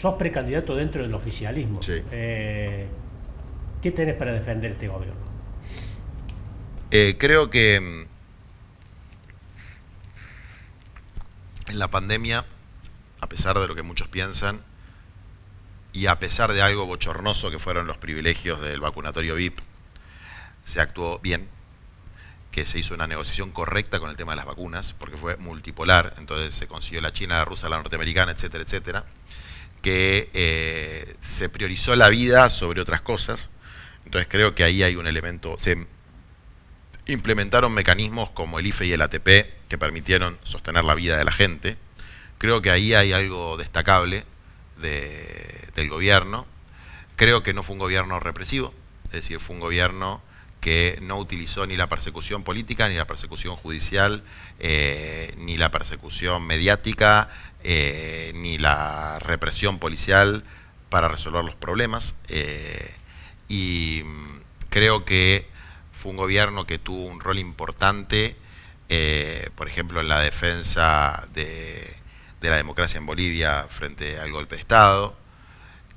sos precandidato dentro del oficialismo. Eh, ¿Qué tenés para defender este gobierno? Eh, creo que en mm, la pandemia, a pesar de lo que muchos piensan, y a pesar de algo bochornoso que fueron los privilegios del vacunatorio VIP, se actuó bien, que se hizo una negociación correcta con el tema de las vacunas, porque fue multipolar, entonces se consiguió la China, la rusa, la norteamericana, etcétera, etcétera que eh, se priorizó la vida sobre otras cosas. Entonces creo que ahí hay un elemento. Se implementaron mecanismos como el IFE y el ATP que permitieron sostener la vida de la gente. Creo que ahí hay algo destacable del gobierno. Creo que no fue un gobierno represivo, es decir, fue un gobierno que no utilizó ni la persecución política, ni la persecución judicial, eh, ni la persecución mediática, eh, ni la represión policial para resolver los problemas. Eh, y mm, creo que fue un gobierno que tuvo un rol importante, por ejemplo, en la defensa de, la democracia en Bolivia frente al golpe de Estado.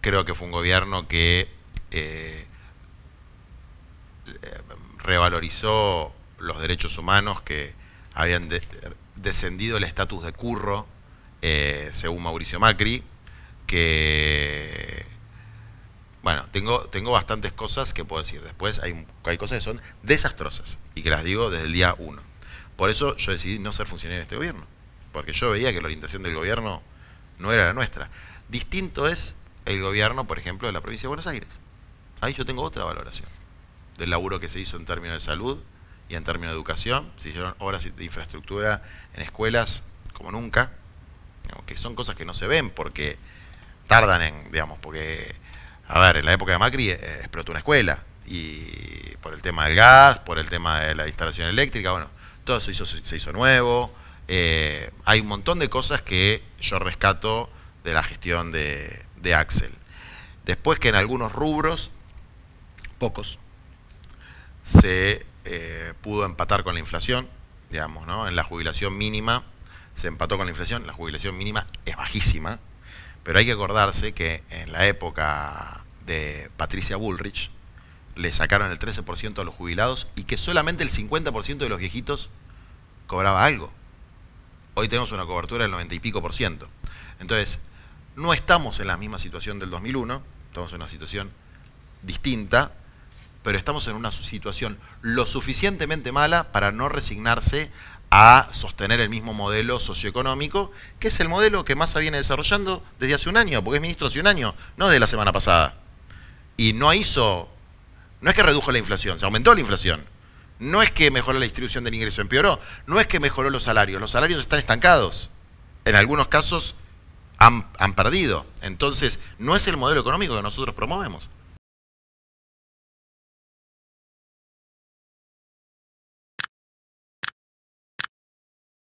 Creo que fue un gobierno que eh, revalorizó los derechos humanos que habían descendido el estatus de curro, eh, según Mauricio Macri, que... Bueno, tengo, tengo bastantes cosas que puedo decir. Después hay, hay cosas que son desastrosas y que las digo desde el día uno. Por eso yo decidí no ser funcionario de este gobierno, porque yo veía que la orientación del gobierno no era la nuestra. Distinto es el gobierno, por ejemplo, de la provincia de Buenos Aires. Ahí yo tengo otra valoración del laburo que se hizo en términos de salud y en términos de educación. Se hicieron obras de infraestructura en escuelas como nunca, que son cosas que no se ven porque tardan en, digamos, porque, a ver, en la época de Macri eh, explotó una escuela y por el tema del gas, por el tema de la instalación eléctrica, bueno, todo eso hizo, se hizo nuevo. Eh, hay un montón de cosas que yo rescato de la gestión de, de Axel. Después que en algunos rubros, pocos, se eh, pudo empatar con la inflación, digamos, ¿no? En la jubilación mínima se empató con la inflación, la jubilación mínima es bajísima, pero hay que acordarse que en la época de Patricia Bullrich le sacaron el 13% a los jubilados y que solamente el 50% de los viejitos cobraba algo. Hoy tenemos una cobertura del 90 y pico por ciento. Entonces, no estamos en la misma situación del 2001, estamos en una situación distinta, pero estamos en una situación lo suficientemente mala para no resignarse a sostener el mismo modelo socioeconómico, que es el modelo que más Massa viene desarrollando desde hace un año, porque es ministro hace un año, no desde la semana pasada. Y no hizo, no es que redujo la inflación, se aumentó la inflación. No es que mejoró la distribución del ingreso, empeoró. No es que mejoró los salarios, los salarios están estancados. En algunos casos han perdido. Entonces, no es el modelo económico que nosotros promovemos.